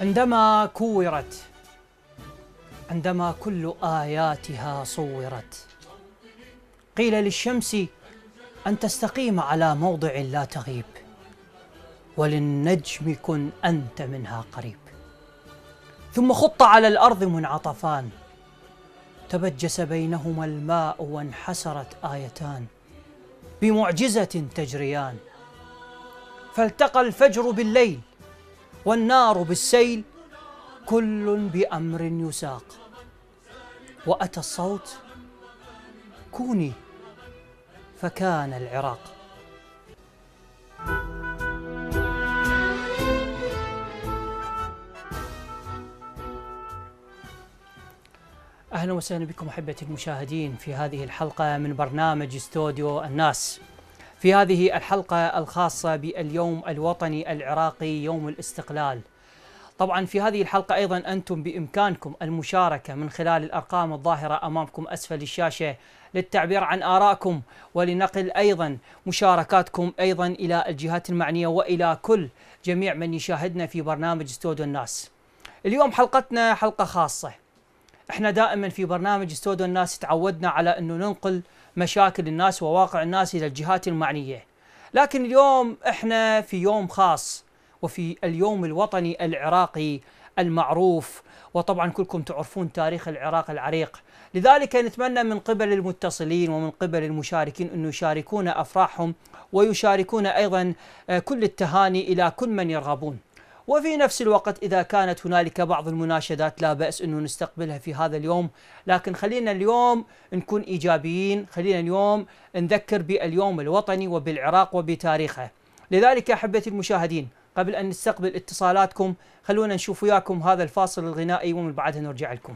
عندما كورت عندما كل آياتها صورت قيل للشمس أن تستقيم على موضع لا تغيب وللنجم كن أنت منها قريب ثم خط على الأرض منعطفان تبجس بينهما الماء وانحسرت آيتان بمعجزة تجريان فالتقى الفجر بالليل والنار بالسيل كل بأمر يساق وأتى الصوت كوني فكان العراق اهلا وسهلا بكم احبتي المشاهدين في هذه الحلقه من برنامج استوديو الناس. في هذه الحلقة الخاصة باليوم الوطني العراقي يوم الاستقلال طبعا في هذه الحلقة أيضا أنتم بإمكانكم المشاركة من خلال الأرقام الظاهرة أمامكم أسفل الشاشة للتعبير عن آرائكم ولنقل أيضا مشاركاتكم أيضا إلى الجهات المعنية وإلى كل جميع من يشاهدنا في برنامج استودو الناس اليوم حلقتنا حلقة خاصة احنا دائما في برنامج استودو الناس تعودنا على أنه ننقل مشاكل الناس وواقع الناس الى الجهات المعنيه. لكن اليوم احنا في يوم خاص وفي اليوم الوطني العراقي المعروف وطبعا كلكم تعرفون تاريخ العراق العريق لذلك نتمنى من قبل المتصلين ومن قبل المشاركين أن يشاركون أفراحهم ويشاركون أيضا آه، كل التهاني إلى كل من يرغبون وفي نفس الوقت إذا كانت هنالك بعض المناشدات لا بأس أنه نستقبلها في هذا اليوم لكن خلينا اليوم نكون إيجابيين خلينا اليوم نذكر باليوم الوطني وبالعراق وبتاريخه لذلك أحبتي المشاهدين قبل أن نستقبل اتصالاتكم خلونا نشوف وياكم هذا الفاصل الغنائي ومن بعدها نرجع لكم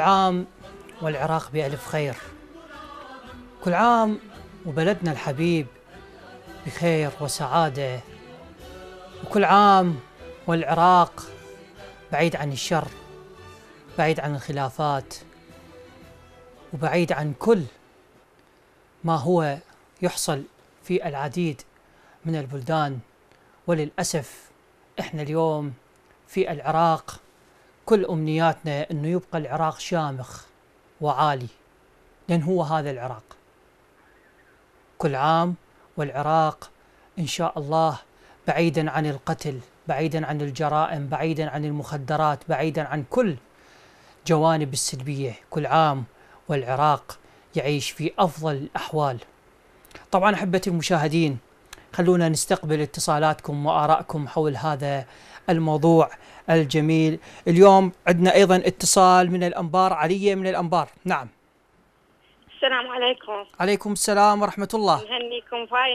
كل عام والعراق بألف خير كل عام وبلدنا الحبيب بخير وسعادة وكل عام والعراق بعيد عن الشر بعيد عن الخلافات وبعيد عن كل ما هو يحصل في العديد من البلدان وللأسف احنا اليوم في العراق كل أمنياتنا أنه يبقى العراق شامخ وعالي لأن هو هذا العراق كل عام والعراق إن شاء الله بعيدا عن القتل بعيدا عن الجرائم بعيدا عن المخدرات بعيدا عن كل جوانب السلبية كل عام والعراق يعيش في أفضل الأحوال طبعا أحبتي المشاهدين خلونا نستقبل اتصالاتكم وآرائكم حول هذا الموضوع الجميل اليوم عندنا أيضا اتصال من الأنبار علية من الأنبار نعم السلام عليكم عليكم السلام ورحمة الله نهنيكم فاي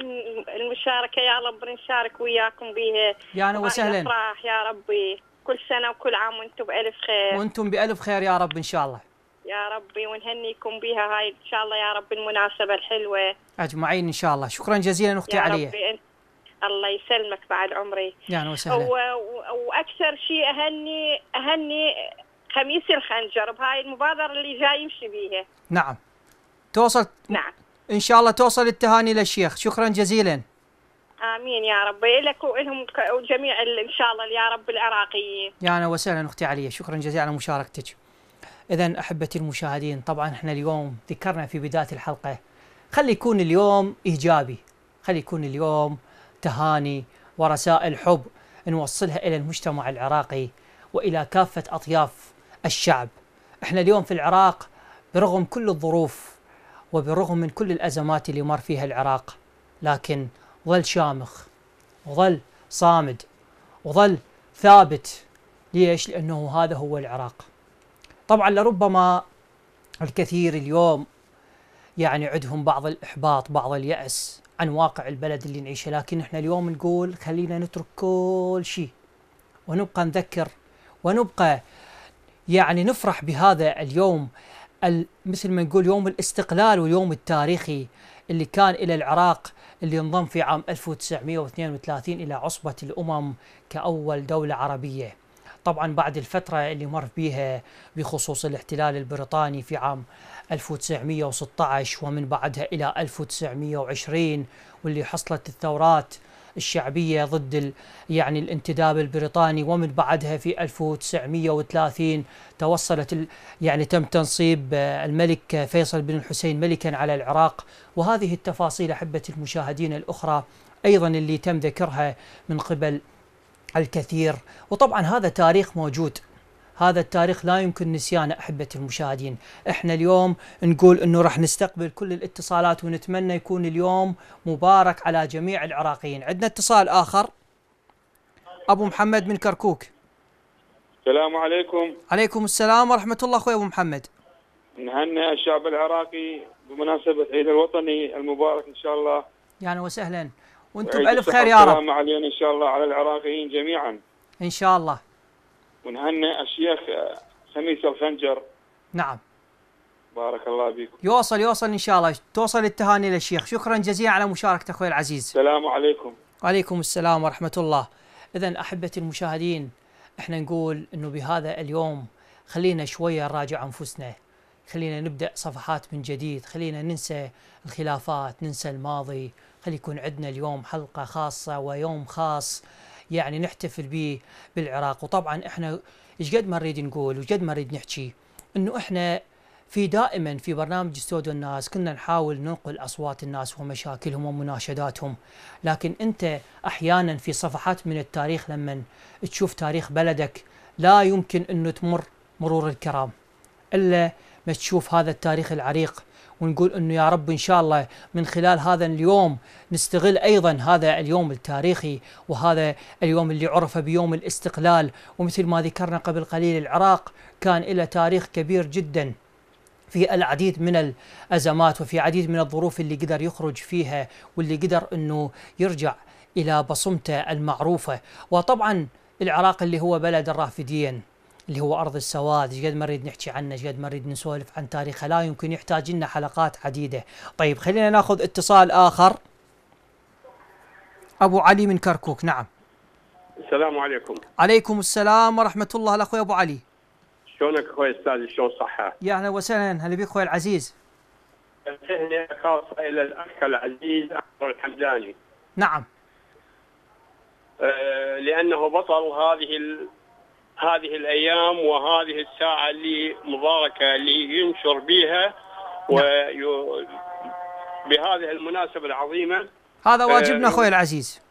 المشاركة يا رب نشارك وياكم بها يا أنا وسهلا يا ربي كل سنة وكل عام وأنتم بألف خير وأنتم بألف خير يا رب إن شاء الله يا ربي ونهنيكم بها هاي إن شاء الله يا رب المناسبة الحلوة أجمعين إن شاء الله شكرا جزيلا أختي علية يا ربي علي. أنت الله يسلمك بعد عمري يعني وسهلا واكثر شيء اهني اهني خميس الخنجر بهاي المبادره اللي جاي يمشي بيها نعم توصل نعم ان شاء الله توصل التهاني للشيخ شكرا جزيلا امين يا رب لك ولهم وجميع ان شاء الله يا رب العراقيين يا اهلا وسهلا اختي علية شكرا جزيلا على مشاركتك اذا احبتي المشاهدين طبعا احنا اليوم ذكرنا في بدايه الحلقه خلي يكون اليوم ايجابي خلي يكون اليوم تهاني ورسائل حب نوصلها الى المجتمع العراقي والى كافه اطياف الشعب. احنا اليوم في العراق برغم كل الظروف وبرغم من كل الازمات اللي مر فيها العراق لكن ظل شامخ وظل صامد وظل ثابت ليش؟ لانه هذا هو العراق. طبعا لربما الكثير اليوم يعني عندهم بعض الاحباط، بعض اليأس، عن واقع البلد اللي نعيشه لكن احنا اليوم نقول خلينا نترك كل شيء ونبقى نذكر ونبقى يعني نفرح بهذا اليوم مثل ما نقول يوم الاستقلال واليوم التاريخي اللي كان إلى العراق اللي انضم في عام 1932 إلى عصبة الأمم كأول دولة عربية طبعا بعد الفترة اللي مر بيها بخصوص الاحتلال البريطاني في عام 1916 ومن بعدها إلى 1920 واللي حصلت الثورات الشعبية ضد يعني الانتداب البريطاني ومن بعدها في 1930 توصلت يعني تم تنصيب آه، الملك آه، فيصل بن الحسين ملكا على العراق وهذه التفاصيل أحبة المشاهدين الأخرى أيضا اللي تم ذكرها من قبل الكثير وطبعا هذا تاريخ موجود هذا التاريخ لا يمكن نسيانه أحبة المشاهدين إحنا اليوم نقول أنه راح نستقبل كل الاتصالات ونتمنى يكون اليوم مبارك على جميع العراقيين عندنا اتصال آخر أبو محمد من كركوك السلام عليكم عليكم السلام ورحمة الله أخوي أبو محمد نهنئ الشعب العراقي بمناسبة عيد الوطني المبارك إن شاء الله يعني وسهلا وانتم بألف خير يا رب علينا إن شاء الله على العراقيين جميعا إن شاء الله ونهنئ الشيخ خميس الخنجر نعم بارك الله فيكم يوصل يوصل ان شاء الله توصل التهاني للشيخ شكرا جزيلا على مشاركتك اخوي العزيز السلام عليكم وعليكم السلام ورحمه الله اذا احبتي المشاهدين احنا نقول انه بهذا اليوم خلينا شويه نراجع انفسنا خلينا نبدا صفحات من جديد خلينا ننسى الخلافات ننسى الماضي خلي يكون عندنا اليوم حلقه خاصه ويوم خاص يعني نحتفل به بالعراق وطبعا احنا ايش قد ما نريد نقول وقد ما نريد نحكي انه احنا في دائما في برنامج استوديو الناس كنا نحاول ننقل اصوات الناس ومشاكلهم ومناشداتهم لكن انت احيانا في صفحات من التاريخ لما تشوف تاريخ بلدك لا يمكن انه تمر مرور الكرام الا ما تشوف هذا التاريخ العريق ونقول انه يا رب ان شاء الله من خلال هذا اليوم نستغل ايضا هذا اليوم التاريخي وهذا اليوم اللي عرف بيوم الاستقلال ومثل ما ذكرنا قبل قليل العراق كان له تاريخ كبير جدا في العديد من الازمات وفي عديد من الظروف اللي قدر يخرج فيها واللي قدر انه يرجع الى بصمته المعروفه وطبعا العراق اللي هو بلد الرافدين اللي هو ارض السواد ايش قد ما نريد نحكي عنه ايش قد ما نريد نسولف عن تاريخه لا يمكن يحتاج لنا حلقات عديده طيب خلينا ناخذ اتصال اخر ابو علي من كركوك نعم السلام عليكم عليكم السلام ورحمه الله الاخوي ابو علي شلونك اخوي استاذ شلون صحه يا اهلا وسهلا هلا بك اخوي العزيز تهني خاصه الى الاخ العزيز احمد الحمداني نعم آه، لانه بطل هذه هذه الأيام وهذه الساعة اللي مباركة اللي ينشر بها نعم. وي... بهذه المناسبة العظيمة هذا واجبنا آه، أخوي العزيز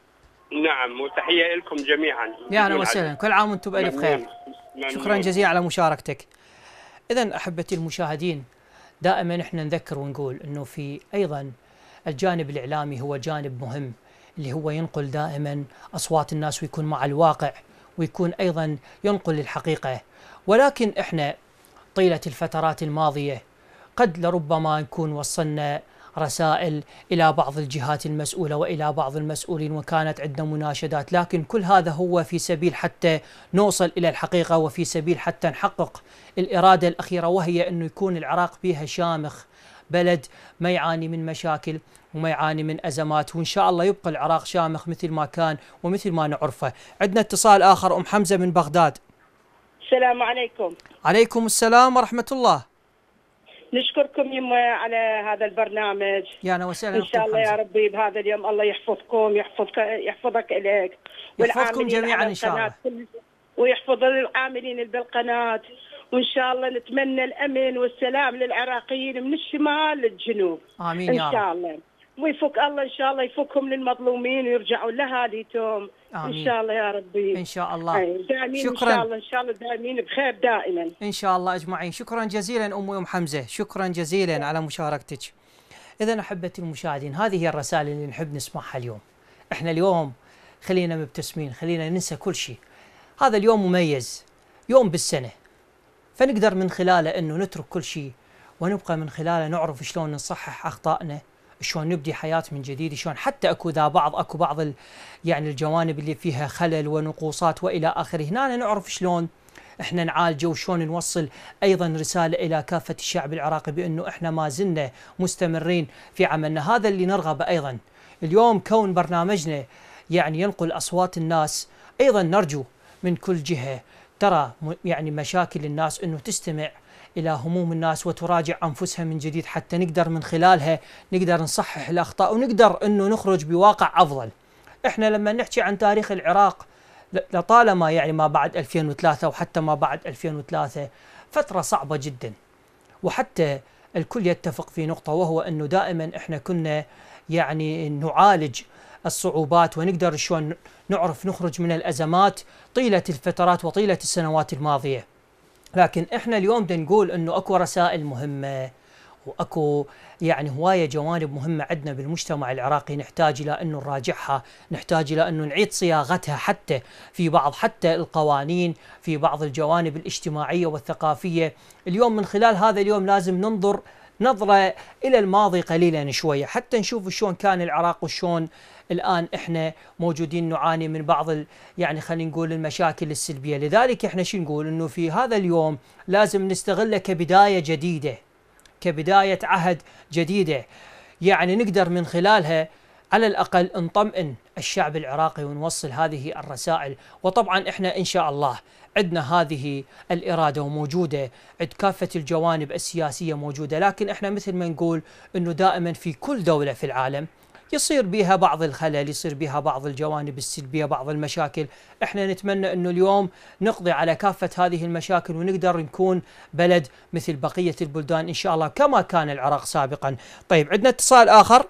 نعم وتحية لكم جميعا يا أهلا وسهلا كل عام وأنتم بألف خير شكرا جزيلا على مشاركتك إذا أحبتي المشاهدين دائما احنا نذكر ونقول انه في ايضا الجانب الاعلامي هو جانب مهم اللي هو ينقل دائما اصوات الناس ويكون مع الواقع ويكون أيضا ينقل الحقيقة ولكن إحنا طيلة الفترات الماضية قد لربما نكون وصلنا رسائل إلى بعض الجهات المسؤولة وإلى بعض المسؤولين وكانت عندنا مناشدات لكن كل هذا هو في سبيل حتى نوصل إلى الحقيقة وفي سبيل حتى نحقق الإرادة الأخيرة وهي أنه يكون العراق بها شامخ بلد ما يعاني من مشاكل وما يعاني من ازمات وان شاء الله يبقى العراق شامخ مثل ما كان ومثل ما نعرفه. عندنا اتصال اخر ام حمزه من بغداد. السلام عليكم. عليكم السلام ورحمه الله. نشكركم يما على هذا البرنامج يا وسهلا ان شاء الله يا ربي بهذا اليوم الله يحفظكم يحفظك يحفظك اليك يحفظكم جميعا ان شاء الله ويحفظ العاملين بالقناه وان شاء الله نتمنى الامن والسلام للعراقيين من الشمال للجنوب امين يا رب ان شاء الله ويفك الله ان شاء الله يفكهم للمظلومين ويرجعوا لاهاليتهم آمين. ان شاء الله يا ربي ان شاء الله آه، دائمين شكرا ان شاء الله ان شاء الله دائمين بخير دائما ان شاء الله اجمعين شكرا جزيلا ام ام حمزه شكرا جزيلا على مشاركتك اذا احبتي المشاهدين هذه هي الرسائل اللي نحب نسمعها اليوم احنا اليوم خلينا مبتسمين خلينا ننسى كل شيء هذا اليوم مميز يوم بالسنه فنقدر من خلاله انه نترك كل شيء ونبقى من خلاله نعرف شلون نصحح اخطائنا شلون نبدي حياه من جديد شلون حتى اكو ذا بعض اكو بعض ال يعني الجوانب اللي فيها خلل ونقوصات والى اخره هنا نعرف شلون احنا نعالجه وشون نوصل ايضا رساله الى كافه الشعب العراقي بانه احنا ما زلنا مستمرين في عملنا هذا اللي نرغبه ايضا اليوم كون برنامجنا يعني ينقل اصوات الناس ايضا نرجو من كل جهه ترى يعني مشاكل الناس انه تستمع إلى هموم الناس وتراجع أنفسها من جديد حتى نقدر من خلالها نقدر نصحح الأخطاء ونقدر أنه نخرج بواقع أفضل إحنا لما نحكي عن تاريخ العراق لطالما يعني ما بعد 2003 وحتى ما بعد 2003 فترة صعبة جدا وحتى الكل يتفق في نقطة وهو أنه دائما إحنا كنا يعني نعالج الصعوبات ونقدر شلون نعرف نخرج من الأزمات طيلة الفترات وطيلة السنوات الماضية لكن احنا اليوم بدنا نقول انه اكو رسائل مهمه واكو يعني هوايه جوانب مهمه عندنا بالمجتمع العراقي نحتاج الى انه نراجعها، نحتاج الى انه نعيد صياغتها حتى في بعض حتى القوانين، في بعض الجوانب الاجتماعيه والثقافيه، اليوم من خلال هذا اليوم لازم ننظر نظرة إلى الماضي قليلا شوية حتى نشوف شلون كان العراق وشلون الآن إحنا موجودين نعاني من بعض يعني خلينا نقول المشاكل السلبية لذلك إحنا شو نقول إنه في هذا اليوم لازم نستغله كبداية جديدة كبداية عهد جديدة يعني نقدر من خلالها على الأقل نطمئن الشعب العراقي ونوصل هذه الرسائل وطبعا إحنا إن شاء الله عندنا هذه الإرادة وموجودة عند كافة الجوانب السياسية موجودة لكن إحنا مثل ما نقول أنه دائما في كل دولة في العالم يصير بها بعض الخلل يصير بها بعض الجوانب السلبية بعض المشاكل احنا نتمنى انه اليوم نقضي على كافة هذه المشاكل ونقدر نكون بلد مثل بقية البلدان ان شاء الله كما كان العراق سابقا طيب عندنا اتصال اخر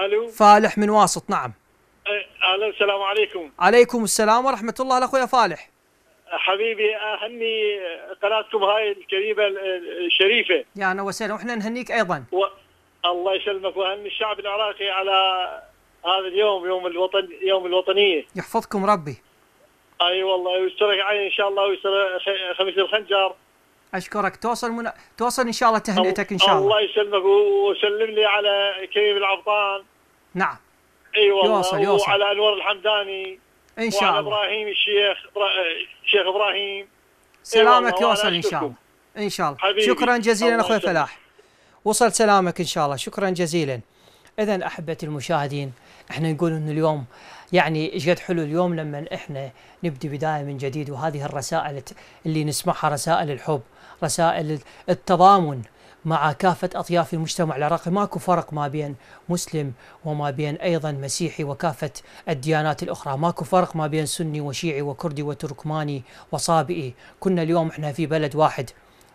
الو فالح من واسط نعم اهلا السلام عليكم عليكم السلام ورحمه الله الاخويا فالح حبيبي اهني قناتكم هاي الكريمه الشريفه يا يعني اهلا وسهلا واحنا نهنيك ايضا و... الله يسلمك واهني الشعب العراقي على هذا اليوم يوم الوطن يوم الوطنيه يحفظكم ربي اي أيوة والله ويسترك عيني ان شاء الله ويستر خميس الخنجر اشكرك توصل من... توصل ان شاء الله تهنئتك ان شاء الله الله يسلمك وسلم لي على كريم العبطان نعم اي أيوة والله يوصل يوصل وعلى انور الحمداني ان شاء وعلى الله ابراهيم الشيخ الشيخ ابراهيم سلامك أيوة يوصل ان شاء الله ان شاء الله حبيبي. شكرا جزيلا اخوي فلاح وصل سلامك ان شاء الله شكرا جزيلا اذا احبتي المشاهدين احنا نقول ان اليوم يعني ايش قد حلو اليوم لما احنا نبدي بدايه من جديد وهذه الرسائل اللي نسمعها رسائل الحب رسائل التضامن مع كافة أطياف المجتمع العراقي ماكو فرق ما بين مسلم وما بين أيضا مسيحي وكافة الديانات الأخرى ماكو فرق ما بين سني وشيعي وكردي وتركماني وصابئي كنا اليوم احنا في بلد واحد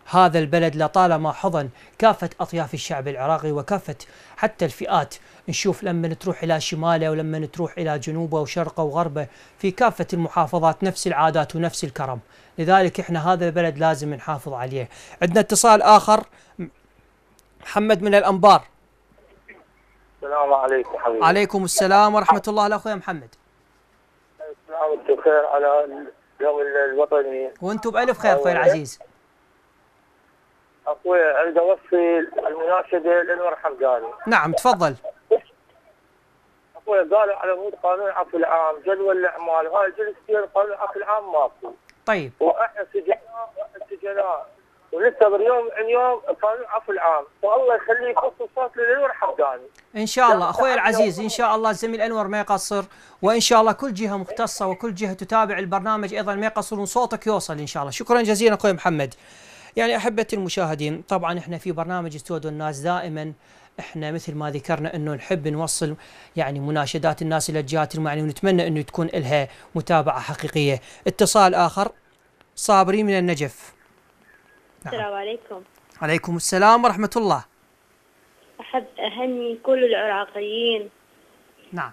هذا البلد لطالما حضن كافة أطياف الشعب العراقي وكافة حتى الفئات نشوف لما تروح إلى شماله ولما تروح إلى جنوبه وشرقه وغربه في كافة المحافظات نفس العادات ونفس الكرم لذلك إحنا هذا البلد لازم نحافظ عليه عندنا اتصال آخر محمد من الأنبار السلام عليكم حبيبي عليكم السلام ورحمة الله الأخوي محمد السلام الخير على اليوم الوطني وانتم بألف خير أخوي العزيز اخوي عند اوصي المناشده لانور حمداني نعم تفضل اخوي قالوا على مود قانون العفو العام جدول الاعمال هاي كثير قانون العفو العام ماكو طيب واحنا سجناء واحنا سجناء من يوم عن يوم قانون العفو العام والله يخليه يخصص صوت للانور حمداني ان شاء الله اخوي العزيز ان شاء الله الزميل انور ما يقصر وان شاء الله كل جهه مختصه وكل جهه تتابع البرنامج ايضا ما يقصرون صوتك يوصل ان شاء الله شكرا جزيلا اخوي محمد يعني احبتي المشاهدين طبعا احنا في برنامج استوديو الناس دائما احنا مثل ما ذكرنا انه نحب نوصل يعني مناشدات الناس الى الجهات المعنيه ونتمنى انه تكون لها متابعه حقيقيه. اتصال اخر صابري من النجف. نعم. السلام عليكم. عليكم السلام ورحمه الله. احب اهني كل العراقيين. نعم.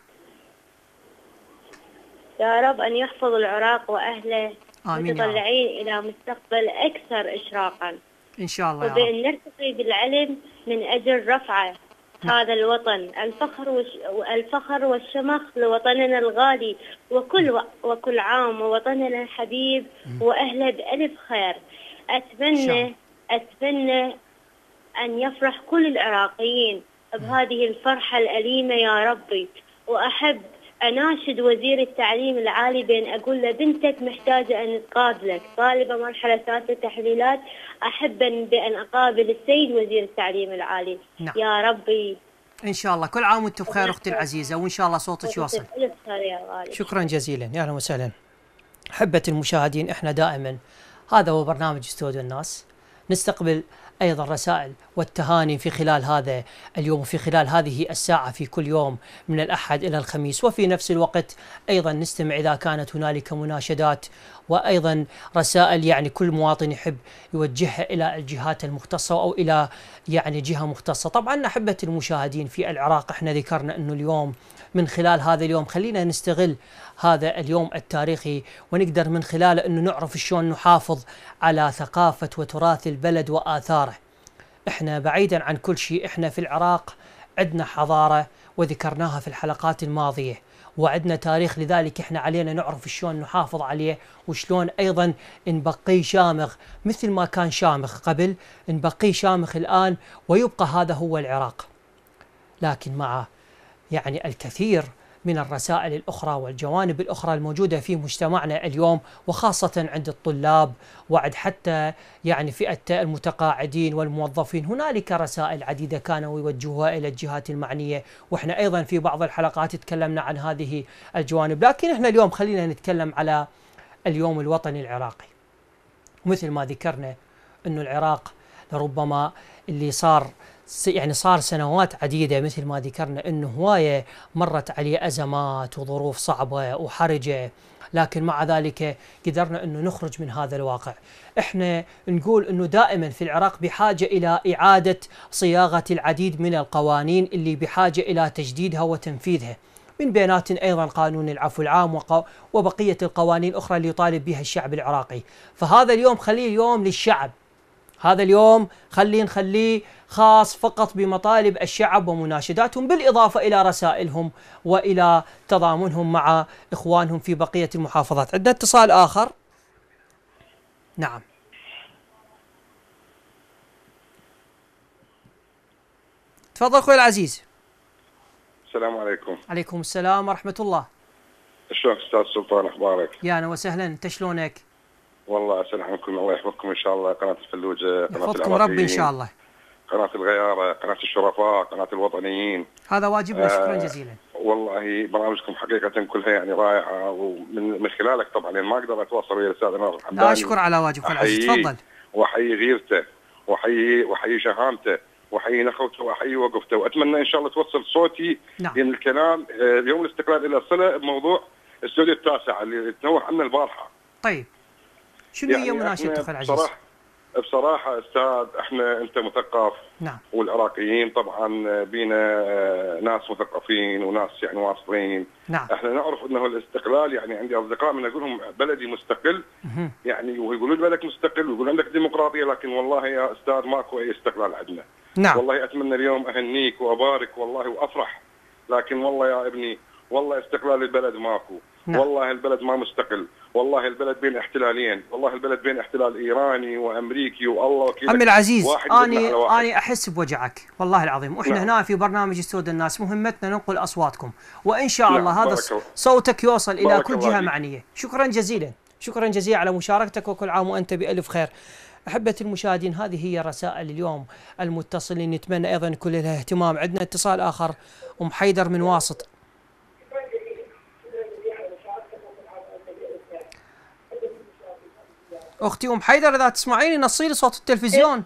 يا رب ان يحفظ العراق واهله آمين متطلعين إلى مستقبل أكثر إشراقا إن شاء الله وبأن نرتقي بالعلم من أجل رفعه نعم. هذا الوطن الفخر والفخر والشمخ لوطننا الغالي وكل و... وكل عام ووطننا الحبيب واهله بالف خير اتمنى اتمنى ان يفرح كل العراقيين بهذه الفرحه الاليمه يا ربي واحب اناشد وزير التعليم العالي بين اقول له بنتك محتاجه ان تقابلك طالبه مرحله ثالثه تحليلات احب بان اقابل السيد وزير التعليم العالي نعم. يا ربي ان شاء الله كل عام وانت بخير اختي العزيزه وان شاء الله صوتك يوصل شكرا جزيلا يا اهلا وسهلا حبه المشاهدين احنا دائما هذا هو برنامج استوديو الناس نستقبل أيضا رسائل والتهاني في خلال هذا اليوم وفي خلال هذه الساعة في كل يوم من الأحد إلى الخميس وفي نفس الوقت أيضا نستمع إذا كانت هنالك مناشدات وأيضا رسائل يعني كل مواطن يحب يوجهها إلى الجهات المختصة أو إلى يعني جهة مختصة طبعا أحبة المشاهدين في العراق احنا ذكرنا أنه اليوم من خلال هذا اليوم خلينا نستغل هذا اليوم التاريخي ونقدر من خلاله انه نعرف شلون نحافظ على ثقافه وتراث البلد واثاره. احنا بعيدا عن كل شيء احنا في العراق عندنا حضاره وذكرناها في الحلقات الماضيه وعندنا تاريخ لذلك احنا علينا نعرف شلون نحافظ عليه وشلون ايضا نبقيه شامخ مثل ما كان شامخ قبل نبقيه شامخ الان ويبقى هذا هو العراق. لكن مع يعني الكثير من الرسائل الأخرى والجوانب الأخرى الموجودة في مجتمعنا اليوم وخاصة عند الطلاب وعد حتى يعني فئة المتقاعدين والموظفين هنالك رسائل عديدة كانوا يوجهوها إلى الجهات المعنية وإحنا أيضا في بعض الحلقات تكلمنا عن هذه الجوانب لكن إحنا اليوم خلينا نتكلم على اليوم الوطني العراقي مثل ما ذكرنا أن العراق لربما اللي صار يعني صار سنوات عديدة مثل ما ذكرنا أنه هواية مرت عليه أزمات وظروف صعبة وحرجة لكن مع ذلك قدرنا أنه نخرج من هذا الواقع إحنا نقول أنه دائما في العراق بحاجة إلى إعادة صياغة العديد من القوانين اللي بحاجة إلى تجديدها وتنفيذها من بينات ايضا قانون العفو العام وبقيه القوانين الاخرى اللي يطالب بها الشعب العراقي، فهذا اليوم خليه اليوم للشعب هذا اليوم خلي نخليه خاص فقط بمطالب الشعب ومناشداتهم بالإضافة إلى رسائلهم وإلى تضامنهم مع إخوانهم في بقية المحافظات عندنا اتصال آخر نعم تفضل اخوي العزيز السلام عليكم عليكم السلام ورحمه الله شلونك استاذ سلطان اخبارك؟ يا اهلا وسهلا انت شلونك؟ والله عسى الله يحفظكم ان شاء الله قناه الفلوج قناه يحفظكم ربي ان شاء الله قناه الغياره قناه الشرفاء قناه الوطنيين هذا واجبنا آه شكرا جزيلا والله برامجكم حقيقه كلها يعني رائعه ومن من خلالك طبعا يعني ما اقدر اتواصل ويا الاستاذ انور لا اشكر على واجبك العزيز تفضل واحيي غيرته واحيي واحيي شهامته واحيي نخوته واحيي وقفته واتمنى ان شاء الله توصل صوتي نعم. لان الكلام آه، اليوم الاستقلال الى صله بموضوع السعودية التاسع اللي تنوح عنه البارحه طيب شنو يعني هي مناشدتك العزيز؟ بصراحه بصراحه استاذ احنا انت مثقف نعم والعراقيين طبعا بينا آه، ناس مثقفين وناس يعني واصلين نعم احنا نعرف انه الاستقلال يعني عندي اصدقاء من اقول لهم بلدي مستقل مه. يعني ويقولون بلدك مستقل ويقولون عندك ديمقراطيه لكن والله يا استاذ ماكو اي استقلال عندنا نعم والله اتمنى اليوم اهنيك وابارك والله وافرح لكن والله يا ابني والله استقلال البلد ماكو نعم. والله البلد ما مستقل والله البلد بين احتلالين والله البلد بين احتلال ايراني وامريكي والله وكذا عمي العزيز اني اني احس بوجعك والله العظيم واحنا نعم. هنا في برنامج استود الناس مهمتنا ننقل اصواتكم وان شاء نعم. الله هذا صوتك يوصل الى كل جهه بارك. معنيه شكرا جزيلا شكرا جزيلا على مشاركتك وكل عام وانت بالف خير أحبة المشاهدين هذه هي رسائل اليوم المتصلين نتمنى أيضا كل لها اهتمام عندنا اتصال آخر أم حيدر من واسط اختي ام حيدر اذا تسمعيني نصيلي صوت التلفزيون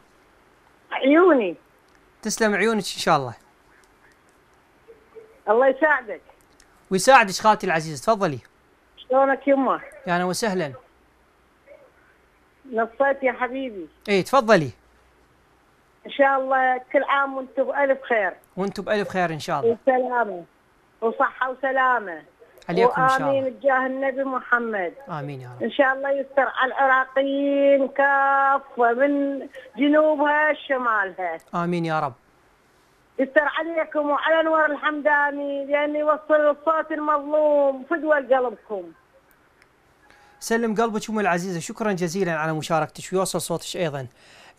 عيوني تسلم عيونك ان شاء الله الله يساعدك ويساعدك خالتي العزيزه تفضلي شلونك يمه يا اهلا وسهلا نصيت يا حبيبي ايه تفضلي ان شاء الله كل عام وانتم بالف خير وانتم بالف خير ان شاء الله وسلامه وصحه وسلامه عليكم ان شاء الله وامين بجاه النبي محمد امين يا رب ان شاء الله يستر على العراقيين كافه من جنوبها شمالها امين يا رب يستر عليكم وعلى انور الحمداني لان يوصل الصوت المظلوم فدوى لقلبكم سلم قلبك ام العزيزه شكرا جزيلا على مشاركتك ويوصل صوتك ايضا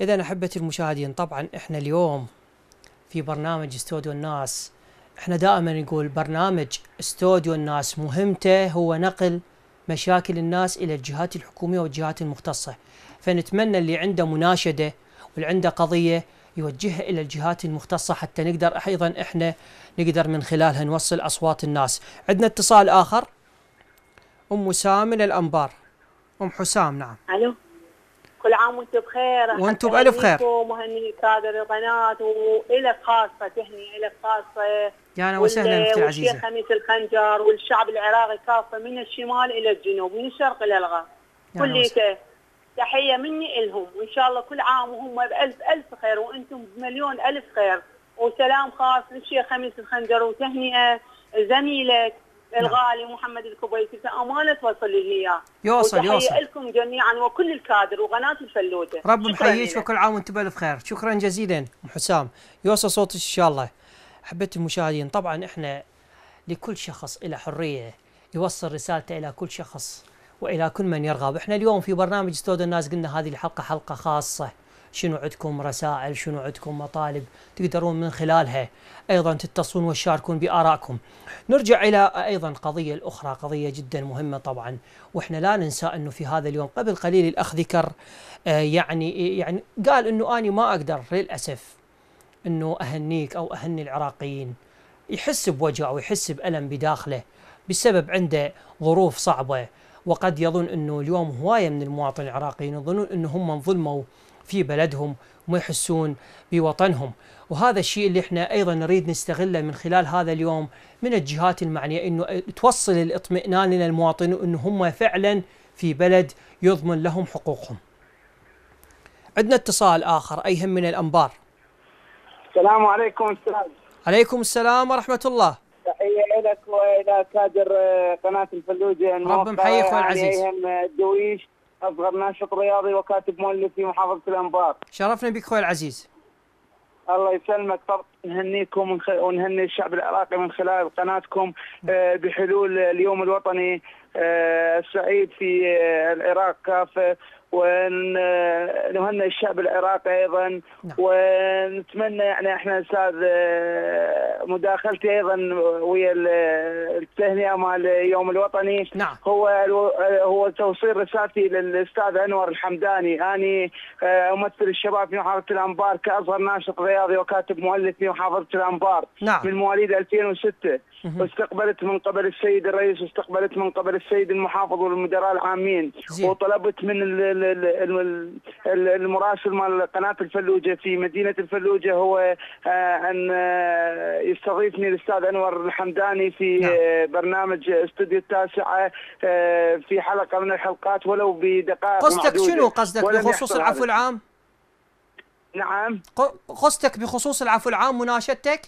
اذا احبتي المشاهدين طبعا احنا اليوم في برنامج استوديو الناس احنا دائما نقول برنامج استوديو الناس مهمته هو نقل مشاكل الناس الى الجهات الحكوميه والجهات المختصه فنتمنى اللي عنده مناشده واللي عنده قضيه يوجهها الى الجهات المختصه حتى نقدر ايضا احنا نقدر من خلالها نوصل اصوات الناس عندنا اتصال اخر ام سام من الانبار ام حسام نعم الو كل عام وانتم بخير وانتم بألف خير ومهني كادر القناة وإلك خاصة تهني إلك خاصة يا وسهلا أختي العزيزة والشيخ الخنجر والشعب العراقي كافة من الشمال إلى الجنوب من الشرق إلى الغرب كليته تحية مني إلهم وإن شاء الله كل عام وهم بألف ألف خير وأنتم بمليون ألف خير وسلام خاص للشيخ خميس الخنجر وتهنئة زميلك نعم. الغالي محمد الكويتي فامانه توصل لي اياه يوصل يوصل لكم جميعا وكل الكادر وقناه الفلوده رب محييك وكل عام وانتم بالف خير شكرا جزيلا ام حسام يوصل صوتك ان شاء الله حبيت المشاهدين طبعا احنا لكل شخص الى حريه يوصل رسالته الى كل شخص والى كل من يرغب احنا اليوم في برنامج استود الناس قلنا هذه الحلقه حلقه خاصه شنو عندكم رسائل شنو عندكم مطالب تقدرون من خلالها أيضا تتصلون وتشاركون بآرائكم نرجع إلى أيضا قضية الأخرى قضية جدا مهمة طبعا وإحنا لا ننسى أنه في هذا اليوم قبل قليل الأخ ذكر آه، يعني يعني قال أنه أنا ما أقدر للأسف أنه أهنيك أو أهني العراقيين يحس بوجع ويحس بألم بداخله بسبب عنده ظروف صعبة وقد يظن أنه اليوم هواية من المواطن العراقيين يظنون أنه هم انظلموا في بلدهم وما يحسون بوطنهم وهذا الشيء اللي احنا ايضا نريد نستغله من خلال هذا اليوم من الجهات المعنيه انه توصل الاطمئنان للمواطن انه هم فعلا في بلد يضمن لهم حقوقهم. عندنا اتصال اخر ايهم من الانبار. السلام عليكم استاذ. عليكم السلام ورحمه الله. تحيه لك والى كادر قناه الفلوجه رب محييك والعزيز. الدويش أصغر ناشط رياضي وكاتب مؤلف في محافظة الأنبار شرفنا بك أخوي العزيز الله يسلمك نهنيكم ونهني الشعب العراقي من خلال قناتكم آه، بحلول اليوم الوطني آه، السعيد في آه، العراق كافه ونهنئ آه، الشعب العراقي ايضا نعم. ونتمنى يعني احنا استاذ آه، مداخلتي ايضا ويا آه، التهنئه مال اليوم الوطني نعم. هو هو توصيل رسالتي للاستاذ انور الحمداني اني امثل الشباب في محافظه الانبار كاصغر ناشط رياضي وكاتب مؤلف في محافظه الانبار نعم. من مواليد 2006 واستقبلت من قبل السيد الرئيس واستقبلت من قبل السيد المحافظ والمدراء العامين وطلبت من المراسل مال قناه الفلوجه في مدينه الفلوجه هو آه، ان آه، يستضيفني الاستاذ انور الحمداني في نعم. آه، برنامج استوديو التاسعه في حلقه من الحلقات ولو بدقائق قصدك شنو قصدك بخصوص العفو العام؟ نعم قصدك بخصوص العفو العام مناشدتك؟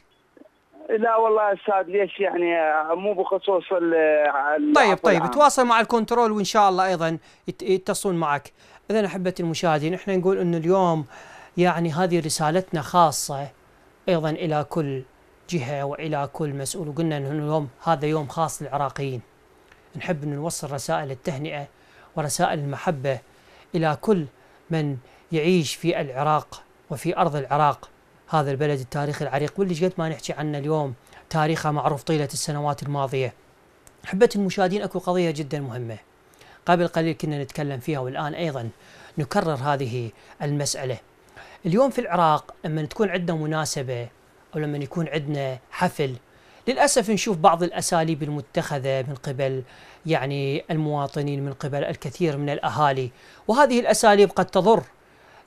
لا والله استاذ ليش يعني مو بخصوص ال طيب طيب العام. تواصل مع الكنترول وان شاء الله ايضا يتصلون معك اذا احبتي المشاهدين احنا نقول انه اليوم يعني هذه رسالتنا خاصه ايضا الى كل جهه والى كل مسؤول وقلنا انه اليوم هذا يوم خاص للعراقيين نحب ان نوصل رسائل التهنئه ورسائل المحبه الى كل من يعيش في العراق وفي ارض العراق هذا البلد التاريخي العريق واللي قد ما نحكي عنه اليوم تاريخه معروف طيلة السنوات الماضية حبت المشاهدين أكو قضية جدا مهمة قبل قليل كنا نتكلم فيها والآن أيضا نكرر هذه المسألة اليوم في العراق لما تكون عندنا مناسبة أو لما يكون عندنا حفل للأسف نشوف بعض الأساليب المتخذة من قبل يعني المواطنين من قبل الكثير من الأهالي وهذه الأساليب قد تضر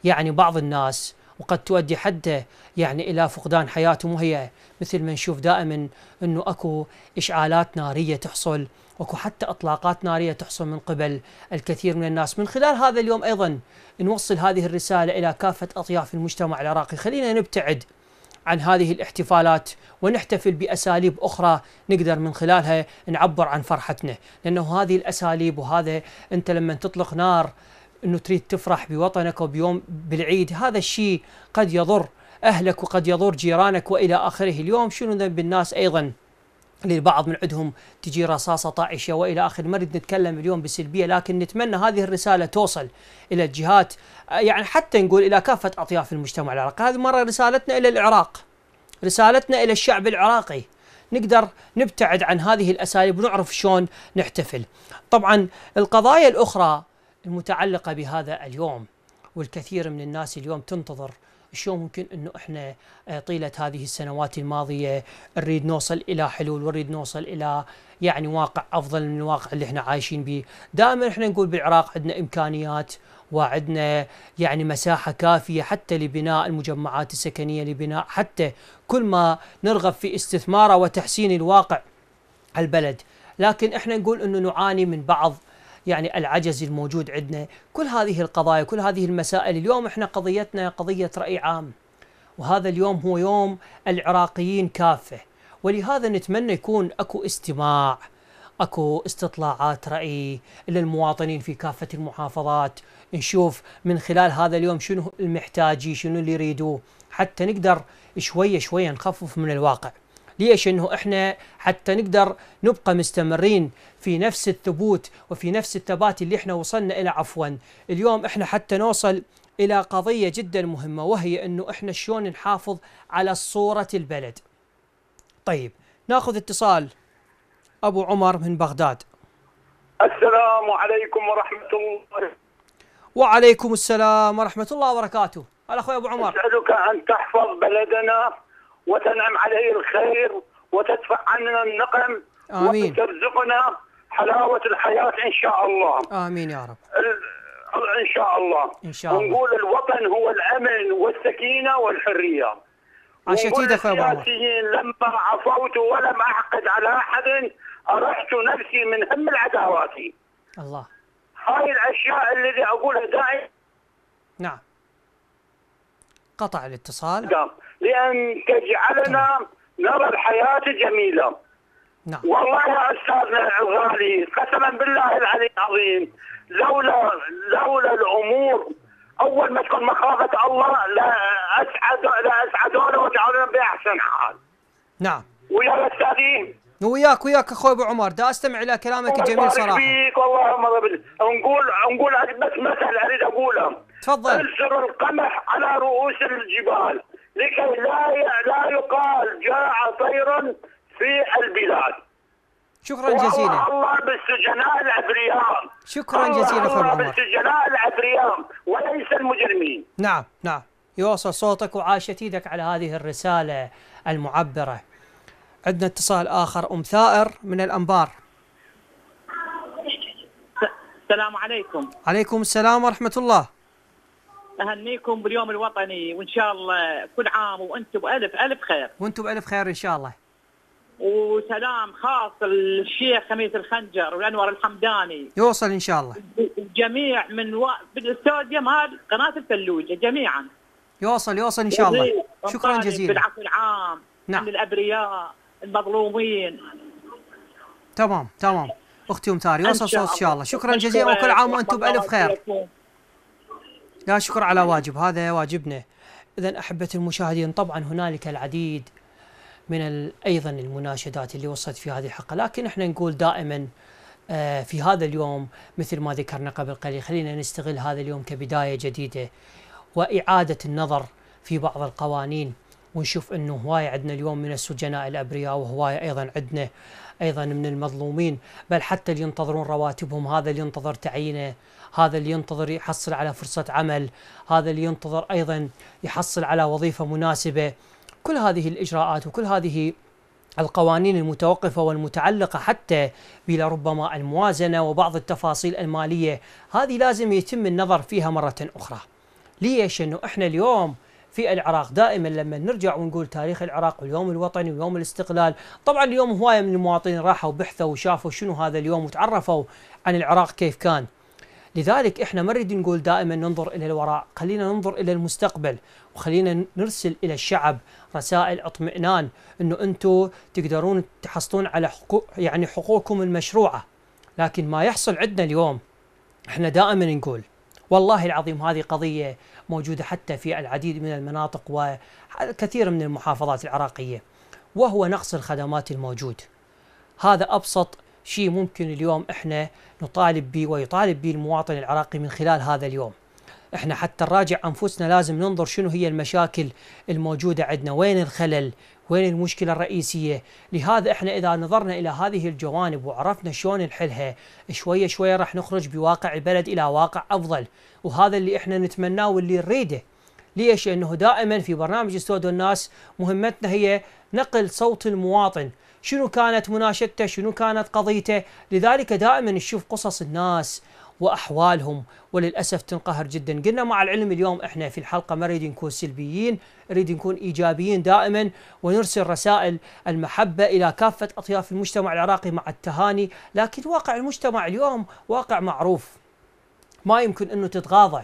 يعني بعض الناس وقد تؤدي حتى يعني الى فقدان حياته مهيئه مثل ما نشوف دائما انه اكو اشعالات ناريه تحصل اكو حتى اطلاقات ناريه تحصل من قبل الكثير من الناس من خلال هذا اليوم ايضا نوصل هذه الرساله الى كافه اطياف المجتمع العراقي خلينا نبتعد عن هذه الاحتفالات ونحتفل باساليب اخرى نقدر من خلالها نعبر عن فرحتنا، لانه هذه الاساليب وهذا انت لما تطلق نار انه تريد تفرح بوطنك وبيوم بالعيد هذا الشيء قد يضر اهلك وقد يضر جيرانك والى اخره اليوم شنو ذنب الناس ايضا للبعض من عندهم تجي رصاصه طائشه والى اخره ما نريد نتكلم اليوم بسلبيه لكن نتمنى هذه الرساله توصل الى الجهات يعني حتى نقول الى كافه اطياف المجتمع العراقي هذه مره رسالتنا الى العراق رسالتنا الى الشعب العراقي نقدر نبتعد عن هذه الاساليب ونعرف شلون نحتفل طبعا القضايا الاخرى المتعلقة بهذا اليوم والكثير من الناس اليوم تنتظر شلون ممكن انه احنا آه، طيله هذه السنوات الماضيه نريد نوصل الى حلول ونريد نوصل الى يعني واقع افضل من الواقع اللي احنا عايشين به، دائما احنا نقول بالعراق عندنا امكانيات وعندنا يعني مساحه كافيه حتى لبناء المجمعات السكنيه لبناء حتى كل ما نرغب في استثماره وتحسين الواقع البلد، لكن احنا نقول انه نعاني من بعض يعني العجز الموجود عندنا كل هذه القضايا كل هذه المسائل اليوم احنا قضيتنا قضية رأي عام وهذا اليوم هو يوم العراقيين كافة ولهذا نتمنى يكون اكو استماع اكو استطلاعات راي للمواطنين في كافه المحافظات نشوف من خلال هذا اليوم شنو المحتاجي شنو اللي يريدوه حتى نقدر شويه شويه نخفف من الواقع ليش انه احنا حتى نقدر نبقى مستمرين في نفس الثبوت وفي نفس الثبات اللي احنا وصلنا الى عفوا اليوم احنا حتى نوصل الى قضيه جدا مهمه وهي انه احنا شلون نحافظ على صوره البلد طيب ناخذ اتصال ابو عمر من بغداد السلام عليكم ورحمه الله وعليكم السلام ورحمه الله وبركاته هلا اخوي ابو عمر اسالك ان تحفظ بلدنا وتنعم عليه الخير وتدفع عنا النقم آمين وترزقنا حلاوة الحياة إن شاء الله آمين يا رب إن شاء الله إن شاء الله ونقول الوطن هو الأمن والسكينة والحرية عشتي دفع السياسيين لما عفوت ولم أعقد على أحد أرحت نفسي من هم العداوات الله هاي الأشياء اللي أقولها دائما نعم قطع الاتصال نعم. لأن تجعلنا نرى الحياة جميلة نعم والله يا أستاذنا الغالي قسما بالله العلي العظيم لولا لولا الأمور أول ما تكون مخافة الله لا أسعد لا أسعدونا وجعلونا بأحسن حال نعم ويا استاذي وياك وياك اخوي ابو عمر دا استمع الى كلامك الجميل صراحه. الله فيك والله نقول نقول بس مثل اريد اقوله تفضل ارسم القمح على رؤوس الجبال لكي لا لا يقال جاء طير في البلاد شكرا جزيلا الله بالسجناء الابرياء شكرا جزيلا الله, الله بالسجناء الابرياء وليس المجرمين نعم نعم يوصل صوتك وعاشت ايدك على هذه الرساله المعبره عندنا اتصال اخر ام ثائر من الانبار السلام عليكم عليكم السلام ورحمه الله اهنيكم باليوم الوطني وان شاء الله كل عام وانتم بالف الف خير وانتم بالف خير ان شاء الله وسلام خاص للشيخ خميس الخنجر والانور الحمداني يوصل ان شاء الله الجميع من و... بالاستوديو مال قناه الفلوجه جميعا يوصل يوصل ان شاء الله شكرا جزيلا بالعفو العام نعم عن الابرياء المظلومين تمام تمام اختي ام تاري وصل صوت ان شاء الله شكرا جزيلا وكل عام وانتم بالف خير لا شكر على واجب هذا واجبنا إذا أحبتي المشاهدين طبعا هنالك العديد من أيضا المناشدات اللي وصلت في هذه الحلقة لكن احنا نقول دائما آه، في هذا اليوم مثل ما ذكرنا قبل قليل خلينا نستغل هذا اليوم كبداية جديدة وإعادة النظر في بعض القوانين ونشوف انه هوايه عندنا اليوم من السجناء الابرياء وهوايه ايضا عندنا ايضا من المظلومين بل حتى اللي ينتظرون رواتبهم هذا اللي ينتظر تعيينه هذا اللي ينتظر يحصل على فرصة عمل هذا اللي ينتظر أيضا يحصل على وظيفة مناسبة كل هذه الإجراءات وكل هذه القوانين المتوقفة والمتعلقة حتى بلا ربما الموازنة وبعض التفاصيل المالية هذه لازم يتم النظر فيها مرة أخرى ليش أنه إحنا اليوم في العراق دائما لما نرجع ونقول تاريخ العراق واليوم الوطني ويوم الاستقلال طبعا اليوم هواية من المواطنين راحوا بحثوا وشافوا شنو هذا اليوم وتعرفوا عن العراق كيف كان لذلك احنا ما نريد نقول دائما ننظر الى الوراء، خلينا ننظر الى المستقبل وخلينا نرسل الى الشعب رسائل اطمئنان انه انتم تقدرون تحصلون على حقوق يعني حقوقكم المشروعه. لكن ما يحصل عندنا اليوم احنا دائما نقول والله العظيم هذه قضيه موجوده حتى في العديد من المناطق وكثير من المحافظات العراقيه وهو نقص الخدمات الموجود. هذا ابسط شيء ممكن اليوم احنا نطالب به ويطالب به المواطن العراقي من خلال هذا اليوم احنا حتى نراجع انفسنا لازم ننظر شنو هي المشاكل الموجوده عندنا، وين الخلل؟ وين المشكله الرئيسيه؟ لهذا احنا اذا نظرنا الى هذه الجوانب وعرفنا شلون نحلها، شويه شويه راح نخرج بواقع البلد الى واقع افضل، وهذا اللي احنا نتمناه واللي نريده. ليش؟ لانه دائما في برنامج استوديو الناس مهمتنا هي نقل صوت المواطن شنو كانت مناشدته شنو كانت قضيته لذلك دائما نشوف قصص الناس واحوالهم وللاسف تنقهر جدا قلنا مع العلم اليوم احنا في الحلقه ما نريد نكون سلبيين نريد نكون ايجابيين دائما ونرسل رسائل المحبه الى كافه اطياف المجتمع العراقي مع التهاني لكن واقع المجتمع اليوم واقع معروف ما يمكن انه تتغاضى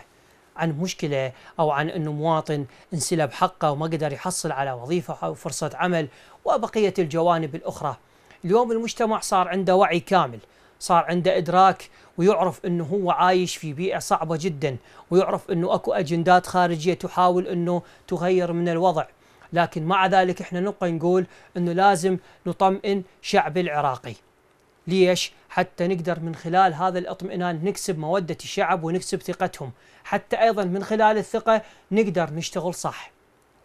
عن مشكلة أو عن أنه مواطن انسلب حقه وما قدر يحصل على وظيفة أو فرصة عمل وبقية الجوانب الأخرى اليوم المجتمع صار عنده وعي كامل صار عنده إدراك ويعرف أنه هو عايش في بيئة صعبة جدا ويعرف أنه أكو أجندات خارجية تحاول أنه تغير من الوضع لكن مع ذلك احنا نبقى نقول أنه لازم نطمئن شعب العراقي ليش؟ حتى نقدر من خلال هذا الاطمئنان نكسب مودة الشعب ونكسب ثقتهم حتى أيضا من خلال الثقة نقدر نشتغل صح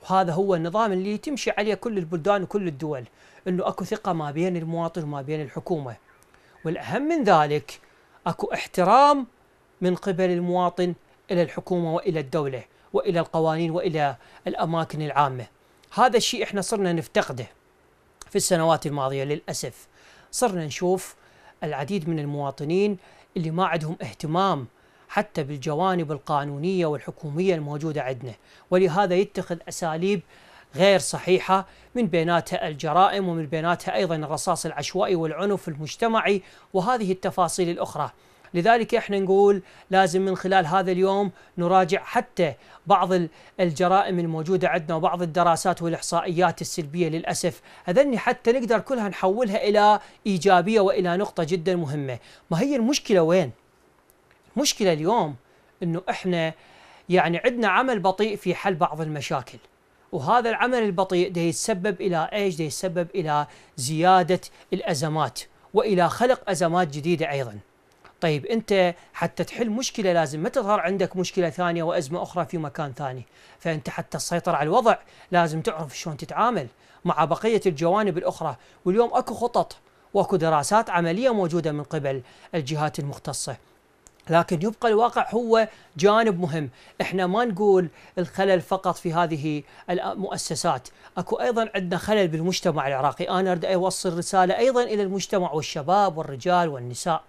وهذا هو النظام اللي تمشي عليه كل البلدان وكل الدول أنه أكو ثقة ما بين المواطن وما بين الحكومة والأهم من ذلك أكو احترام من قبل المواطن إلى الحكومة وإلى الدولة وإلى القوانين وإلى الأماكن العامة هذا الشيء إحنا صرنا نفتقده في السنوات الماضية للأسف صرنا نشوف العديد من المواطنين اللي ما عندهم اهتمام حتى بالجوانب القانونية والحكومية الموجودة عندنا ولهذا يتخذ أساليب غير صحيحة من بيناتها الجرائم ومن بيناتها أيضا الرصاص العشوائي والعنف المجتمعي وهذه التفاصيل الأخرى لذلك احنا نقول لازم من خلال هذا اليوم نراجع حتى بعض الجرائم الموجوده عندنا وبعض الدراسات والاحصائيات السلبيه للاسف هذني حتى نقدر كلها نحولها الى ايجابيه والى نقطه جدا مهمه ما هي المشكله وين المشكله اليوم انه احنا يعني عندنا عمل بطيء في حل بعض المشاكل وهذا العمل البطيء ده يتسبب الى ايش؟ ده يتسبب الى زياده الازمات والى خلق ازمات جديده ايضا. طيب انت حتى تحل مشكله لازم ما تظهر عندك مشكله ثانيه وازمه اخرى في مكان ثاني، فانت حتى تسيطر على الوضع لازم تعرف شلون تتعامل مع بقيه الجوانب الاخرى، واليوم اكو خطط واكو دراسات عمليه موجوده من قبل الجهات المختصه. لكن يبقى الواقع هو جانب مهم، احنا ما نقول الخلل فقط في هذه المؤسسات، اكو ايضا عندنا خلل بالمجتمع العراقي، انا اريد اوصل رساله ايضا الى المجتمع والشباب والرجال والنساء.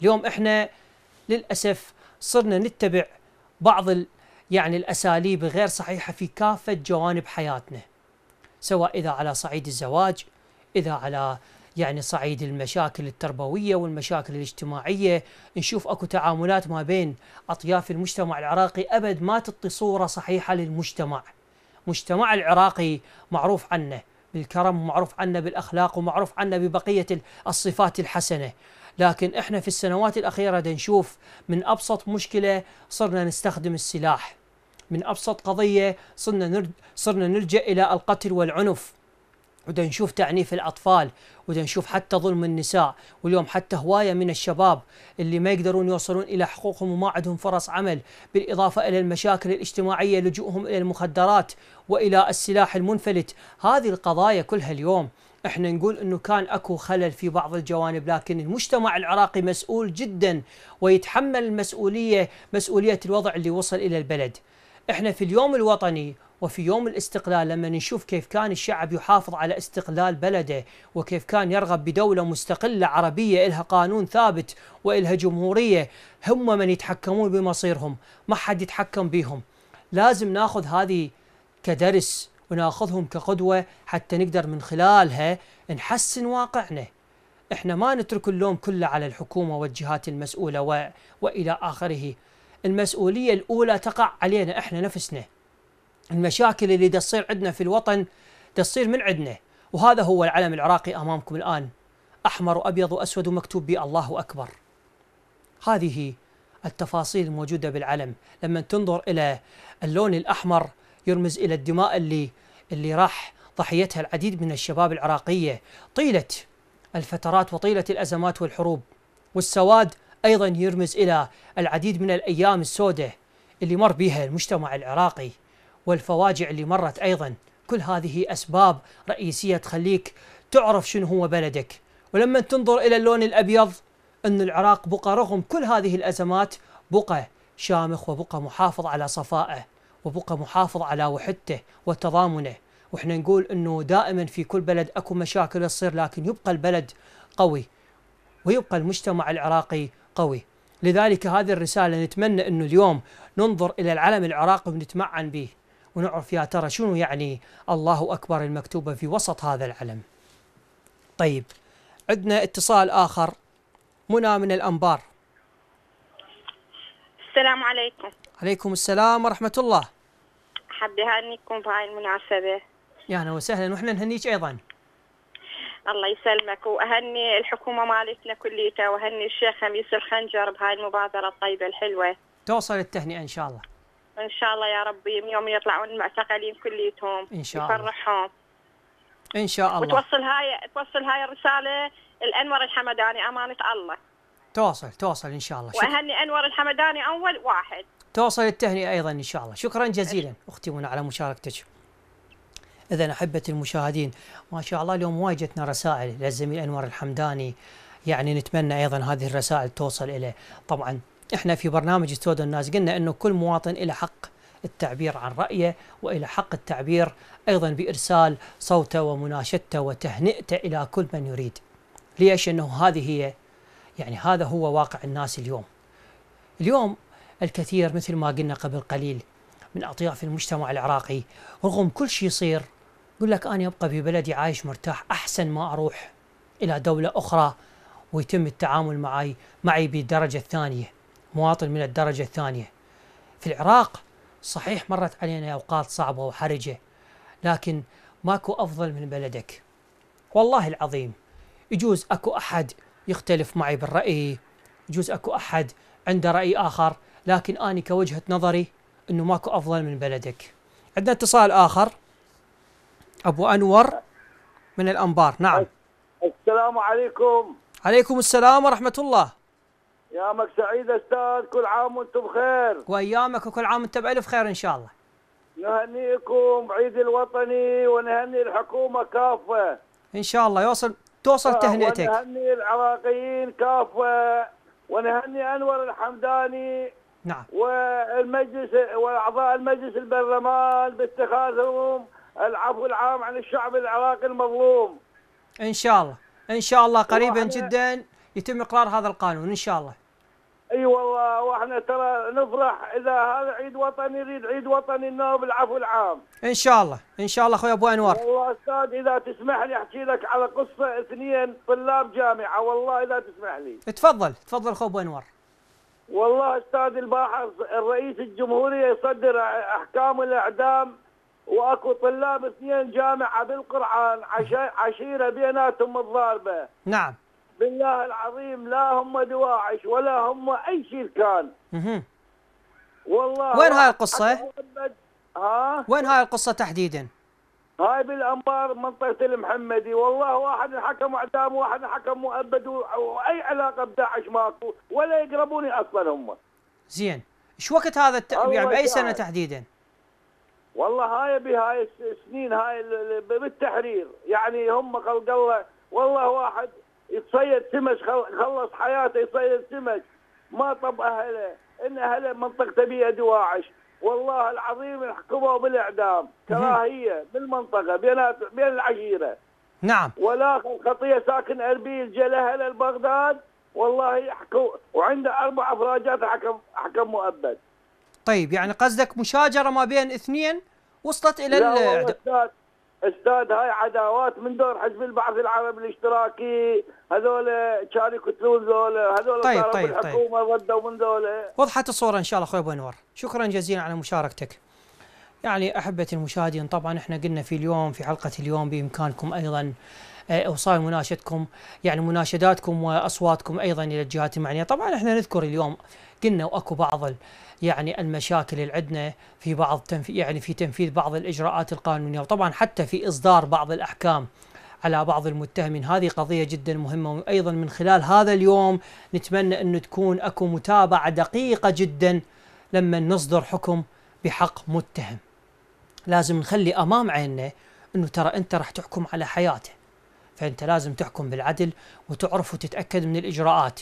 اليوم احنا للاسف صرنا نتبع بعض ال يعني الاساليب غير صحيحه في كافه جوانب حياتنا سواء اذا على صعيد الزواج اذا على يعني صعيد المشاكل التربويه والمشاكل الاجتماعيه نشوف اكو تعاملات ما بين اطياف المجتمع العراقي ابد ما تعطي صوره صحيحه للمجتمع مجتمع العراقي معروف عنه بالكرم ومعروف عنا بالاخلاق ومعروف عنا ببقيه الصفات الحسنه لكن احنا في السنوات الأخيرة نشوف من أبسط مشكلة صرنا نستخدم السلاح من أبسط قضية صرنا, صرنا نلجا إلى القتل والعنف وده نشوف تعنيف الأطفال وده نشوف حتى ظلم النساء واليوم حتى هواية من الشباب اللي ما يقدرون يوصلون إلى حقوقهم وما عندهم فرص عمل بالإضافة إلى المشاكل الاجتماعية لجوءهم إلى المخدرات وإلى السلاح المنفلت هذه القضايا كلها اليوم احنا نقول انه كان اكو خلل في بعض الجوانب لكن المجتمع العراقي مسؤول جدا ويتحمل المسؤوليه مسؤوليه الوضع اللي وصل الى البلد. احنا في اليوم الوطني وفي يوم الاستقلال لما نشوف كيف كان الشعب يحافظ على استقلال بلده وكيف كان يرغب بدولة مستقلة عربية إلها قانون ثابت وإلها جمهورية هم من يتحكمون بمصيرهم ما حد يتحكم بهم. لازم ناخذ هذه كدرس وناخذهم كقدوة حتى نقدر من خلالها نحسن واقعنا احنا ما نترك اللوم كله على الحكومة والجهات المسؤولة و... وإلى آخره المسؤولية الأولى تقع علينا احنا نفسنا المشاكل اللي تصير عندنا في الوطن تصير من عندنا وهذا هو العلم العراقي أمامكم الآن أحمر وأبيض وأسود ومكتوب به الله أكبر هذه التفاصيل الموجودة بالعلم لما تنظر إلى اللون الأحمر يرمز إلى الدماء اللي اللي راح ضحيتها العديد من الشباب العراقية طيلة الفترات وطيلة الأزمات والحروب والسواد أيضا يرمز إلى العديد من الأيام السوداء اللي مر بها المجتمع العراقي والفواجع اللي مرت أيضا كل هذه أسباب رئيسية تخليك تعرف شنو هو بلدك ولما تنظر إلى اللون الأبيض أن العراق بقى رغم كل هذه الأزمات بقى شامخ وبقى محافظ على صفائه وبقى محافظ على وحدته وتضامنه واحنا نقول انه دائما في كل بلد اكو مشاكل تصير لكن يبقى البلد قوي ويبقى المجتمع العراقي قوي لذلك هذه الرسالة نتمنى أنه اليوم ننظر إلى العلم العراقي ونتمعن به ونعرف يا ترى شنو يعني الله أكبر المكتوبة في وسط هذا العلم طيب عندنا اتصال آخر منى من الأنبار السلام عليكم عليكم السلام ورحمة الله حبي هانيكم بهاي المناسبة يا أهلا وسهلا وإحنا نهنيك أيضا الله يسلمك وأهني الحكومة مالتنا كليتها وأهني الشيخ خميس الخنجر بهاي المبادرة الطيبة الحلوة توصل التهنئة إن شاء الله إن شاء الله يا ربي يوم يطلعون المعتقلين كليتهم إن شاء الله يفرحهم إن شاء الله وتوصل هاي توصل هاي الرسالة الأنور الحمداني أمانة الله تواصل تواصل ان شاء الله شكرا. واهني انور الحمداني اول واحد تواصل التهنئه ايضا ان شاء الله شكرا جزيلا اختي منى على مشاركتك اذا احبتي المشاهدين ما شاء الله اليوم واجتنا رسائل للزميل انور الحمداني يعني نتمنى ايضا هذه الرسائل توصل اليه طبعا احنا في برنامج استوديو الناس قلنا انه كل مواطن له حق التعبير عن رأيه وإلى حق التعبير أيضا بإرسال صوته ومناشدته وتهنئته إلى كل من يريد ليش أنه هذه هي يعني هذا هو واقع الناس اليوم اليوم الكثير مثل ما قلنا قبل قليل من أطياف المجتمع العراقي رغم كل شيء يصير يقول لك أنا أبقى في بلدي عايش مرتاح أحسن ما أروح إلى دولة أخرى ويتم التعامل معي معي بالدرجة الثانية مواطن من الدرجة الثانية في العراق صحيح مرت علينا أوقات صعبة وحرجة لكن ماكو أفضل من بلدك والله العظيم يجوز أكو أحد يختلف معي بالرأي يجوز أكو أحد عنده رأي آخر لكن أنا كوجهة نظري أنه ماكو أفضل من بلدك عندنا اتصال آخر أبو أنور من الأنبار نعم السلام عليكم عليكم السلام ورحمة الله يامك سعيد أستاذ كل عام وأنتم بخير وأيامك وكل عام وأنت بألف خير إن شاء الله نهنيكم بعيد الوطني ونهني الحكومة كافة إن شاء الله يوصل توصل آه، تهنئتك ونهني العراقيين كافة ونهني أنور الحمداني نعم والمجلس وأعضاء المجلس البرلمان باتخاذهم العفو العام عن الشعب العراقي المظلوم إن شاء الله إن شاء الله قريبا جدا يتم إقرار هذا القانون إن شاء الله اي والله واحنا ترى نفرح اذا هذا عيد وطني نريد عيد وطني انه بالعفو العام. ان شاء الله، ان شاء الله اخوي ابو انور. والله استاذ اذا تسمح لي احكي لك على قصه اثنين طلاب جامعه والله اذا تسمح لي. تفضل، تفضل اخوي ابو انور. والله استاذ الباحث الرئيس الجمهوريه يصدر احكام الاعدام واكو طلاب اثنين جامعه بالقران عشيره بيناتهم متضاربه. نعم. بالله العظيم لا هم دواعش ولا هم اي شيء كان والله وين هاي القصه؟ ها؟ وين هاي القصه تحديدا؟ هاي بالانبار منطقه المحمدي والله واحد الحكم اعدام واحد الحكم مؤبد واي علاقه بداعش ماكو ولا يقربوني اصلا هم. زين، ايش وقت هذا الت... يعني باي سنه تحديدا؟ والله هاي بهاي السنين هاي بالتحرير يعني هم خلق الله والله واحد يتصيد سمك خلص حياته يصيد سمك ما طب اهله ان اهله منطقته بيد دواعش والله العظيم حكموا بالاعدام كراهيه بالمنطقه بين بين العشيره نعم ولكن خطيه ساكن اربيل لاهله بغداد والله يحكوا وعنده اربع افراجات حكم حكم مؤبد طيب يعني قصدك مشاجره ما بين اثنين وصلت الى لا استاذ هاي عداوات من دور حزب البعث العربي الاشتراكي هذول كانوا يقتلون ذول هذول طيب طيب،, طيب الحكومه طيب. ردوا من ذول وضحت الصوره ان شاء الله اخوي ابو انور شكرا جزيلا على مشاركتك يعني احبتي المشاهدين طبعا احنا قلنا في اليوم في حلقه اليوم بامكانكم ايضا اوصال آه، مناشدكم يعني مناشداتكم واصواتكم ايضا الى الجهات المعنيه طبعا احنا نذكر اليوم قلنا واكو بعض يعني المشاكل اللي عندنا في بعض تنف... يعني في تنفيذ بعض الاجراءات القانونيه وطبعا حتى في اصدار بعض الاحكام على بعض المتهمين هذه قضية جدا مهمة وأيضا من خلال هذا اليوم نتمنى انه تكون أكو متابعة دقيقة جدا لما نصدر حكم بحق متهم لازم نخلي أمام عيننا أنه ترى أنت راح تحكم على حياته فأنت لازم تحكم بالعدل وتعرف وتتأكد من الإجراءات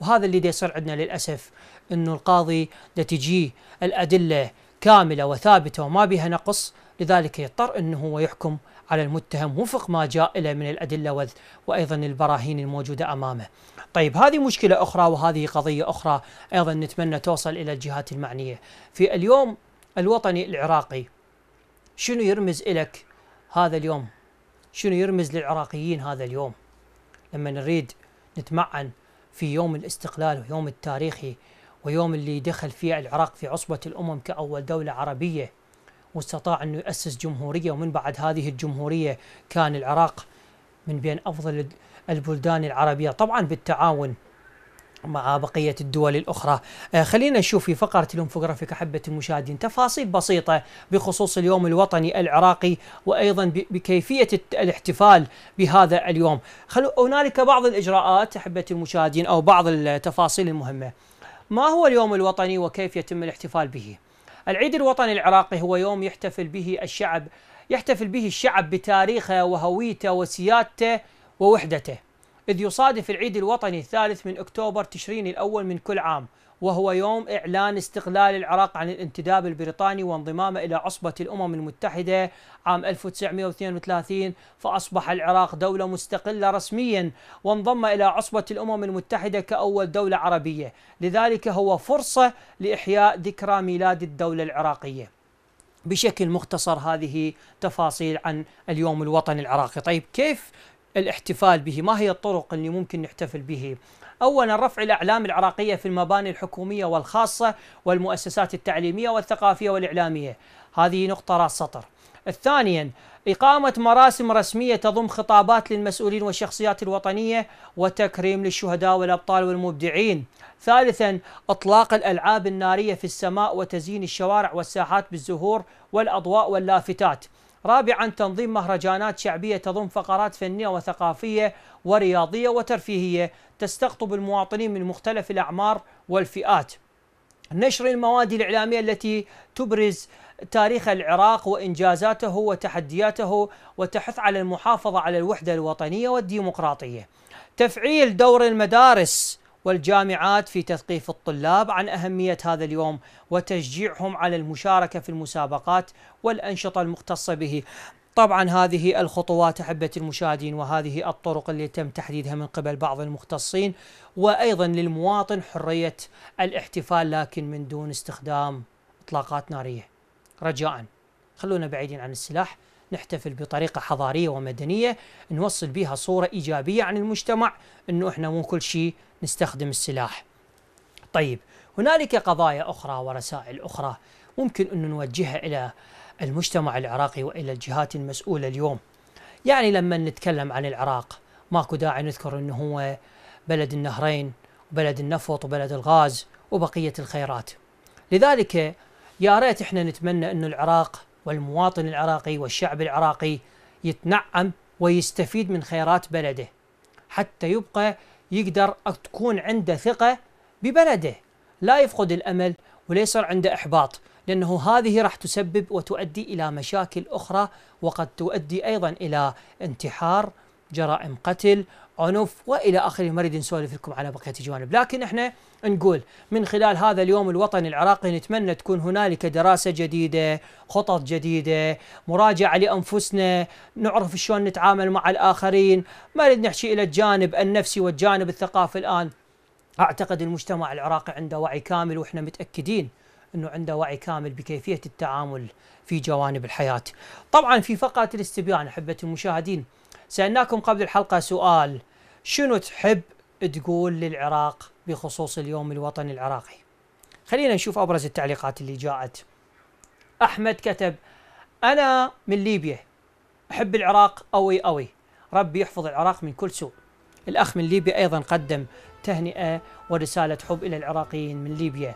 وهذا اللي يصير عندنا للأسف أنه القاضي تجيه الأدلة كاملة وثابتة وما بها نقص لذلك يضطر أنه هو يحكم على المتهم وفق ما جاء له من الأدلة وأيضا البراهين الموجودة أمامه طيب هذه مشكلة أخرى وهذه قضية أخرى أيضا نتمنى توصل إلى الجهات المعنية في اليوم الوطني العراقي شنو يرمز إلك هذا اليوم شنو يرمز للعراقيين هذا اليوم لما نريد نتمعن في يوم الاستقلال ويوم التاريخي ويوم اللي دخل فيه العراق في عصبة الأمم كأول دولة عربية واستطاع أنه يؤسس جمهورية ومن بعد هذه الجمهورية كان العراق من بين أفضل البلدان العربية طبعا بالتعاون مع بقية الدول الأخرى آه، خلينا نشوف في فقرة الانفوغرافيك أحبة المشاهدين تفاصيل بسيطة بخصوص اليوم الوطني العراقي وأيضا بكيفية الاحتفال بهذا اليوم هنالك بعض الإجراءات أحبة المشاهدين أو بعض التفاصيل المهمة ما هو اليوم الوطني وكيف يتم الاحتفال به؟ العيد الوطني العراقي هو يوم يحتفل به الشعب يحتفل به الشعب بتاريخه وهويته وسيادته ووحدته إذ يصادف العيد الوطني الثالث من أكتوبر تشرين الأول من كل عام وهو يوم إعلان استقلال العراق عن الانتداب البريطاني وانضمامه إلى عصبة الأمم المتحدة عام 1932 فأصبح العراق دولة مستقلة رسميا وانضم إلى عصبة الأمم المتحدة كأول دولة عربية لذلك هو فرصة لإحياء ذكرى ميلاد الدولة العراقية بشكل مختصر هذه تفاصيل عن اليوم الوطني العراقي طيب كيف الاحتفال به ما هي الطرق اللي ممكن نحتفل به أولا رفع الأعلام العراقية في المباني الحكومية والخاصة والمؤسسات التعليمية والثقافية والإعلامية هذه نقطة راس سطر ثانيا إقامة مراسم رسمية تضم خطابات للمسؤولين والشخصيات الوطنية وتكريم للشهداء والأبطال والمبدعين ثالثا إطلاق الألعاب النارية في السماء وتزيين الشوارع والساحات بالزهور والأضواء واللافتات رابعا تنظيم مهرجانات شعبية تضم فقرات فنية وثقافية ورياضية وترفيهية تستقطب المواطنين من مختلف الأعمار والفئات نشر المواد الإعلامية التي تبرز تاريخ العراق وإنجازاته وتحدياته وتحث على المحافظة على الوحدة الوطنية والديمقراطية تفعيل دور المدارس والجامعات في تثقيف الطلاب عن أهمية هذا اليوم وتشجيعهم على المشاركة في المسابقات والأنشطة المختصة به طبعا هذه الخطوات أحبة المشاهدين وهذه الطرق اللي تم تحديدها من قبل بعض المختصين وأيضا للمواطن حرية الاحتفال لكن من دون استخدام إطلاقات نارية رجاء خلونا بعيدين عن السلاح نحتفل بطريقة حضارية ومدنية نوصل بها صورة إيجابية عن المجتمع أنه إحنا مو كل شيء نستخدم السلاح طيب هنالك قضايا أخرى ورسائل أخرى ممكن أن نوجهها إلى المجتمع العراقي وإلى الجهات المسؤولة اليوم يعني لما نتكلم عن العراق ماكو داعي نذكر أنه هو بلد النهرين وبلد النفط وبلد الغاز وبقية الخيرات لذلك يا ريت احنا نتمنى أن العراق والمواطن العراقي والشعب العراقي يتنعم ويستفيد من خيرات بلده حتى يبقى يقدر تكون عنده ثقة ببلده لا يفقد الأمل ولا عنده إحباط لأنه هذه راح تسبب وتؤدي إلى مشاكل أخرى وقد تؤدي أيضا إلى انتحار جرائم قتل عنف والى اخره ما اريد نسولف لكم على بقيه الجوانب، لكن احنا نقول من خلال هذا اليوم الوطني العراقي نتمنى تكون هنالك دراسه جديده، خطط جديده، مراجعه لانفسنا، نعرف شلون نتعامل مع الاخرين، ما اريد نحكي الى الجانب النفسي والجانب الثقافي الان. اعتقد المجتمع العراقي عنده وعي كامل واحنا متاكدين انه عنده وعي كامل بكيفيه التعامل في جوانب الحياه. طبعا في فقره الاستبيان احبه المشاهدين سالناكم قبل الحلقه سؤال شنو تحب تقول للعراق بخصوص اليوم الوطني العراقي خلينا نشوف أبرز التعليقات اللي جاءت أحمد كتب أنا من ليبيا أحب العراق أوي أوي ربي يحفظ العراق من كل سوء الأخ من ليبيا أيضا قدم تهنئة ورسالة حب إلى العراقيين من ليبيا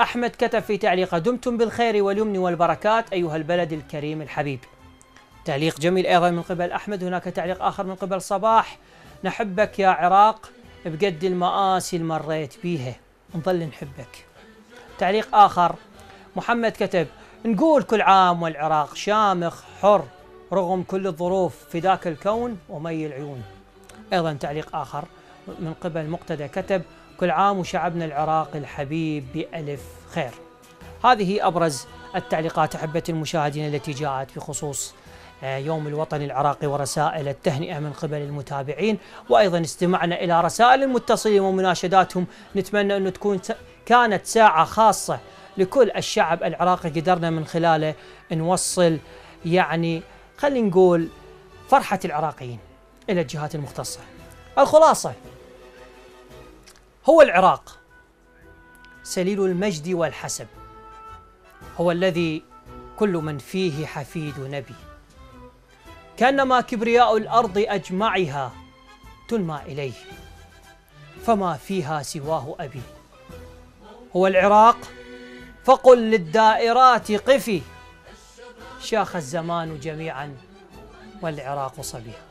أحمد كتب في تعليقه دمتم بالخير واليمن والبركات أيها البلد الكريم الحبيب تعليق جميل أيضا من قبل أحمد هناك تعليق آخر من قبل صباح نحبك يا عراق بقد المآسي اللي مريت بيها نظل نحبك تعليق آخر محمد كتب نقول كل عام والعراق شامخ حر رغم كل الظروف في ذاك الكون ومي العيون أيضا تعليق آخر من قبل مقتدى كتب كل عام وشعبنا العراقي الحبيب بألف خير هذه أبرز التعليقات أحبة المشاهدين التي جاءت بخصوص آه، يوم الوطن العراقي ورسائل التهنئة من قبل المتابعين وأيضا استمعنا إلى رسائل المتصلين ومناشداتهم نتمنى أن تكون كانت ساعة خاصة لكل الشعب العراقي قدرنا من خلاله نوصل يعني خلينا نقول فرحة العراقيين إلى الجهات المختصة الخلاصة هو العراق سليل المجد والحسب هو الذي كل من فيه حفيد نبي كانما كبرياء الارض اجمعها تلمى اليه فما فيها سواه ابي هو العراق فقل للدائرات قفي شاخ الزمان جميعا والعراق صبيه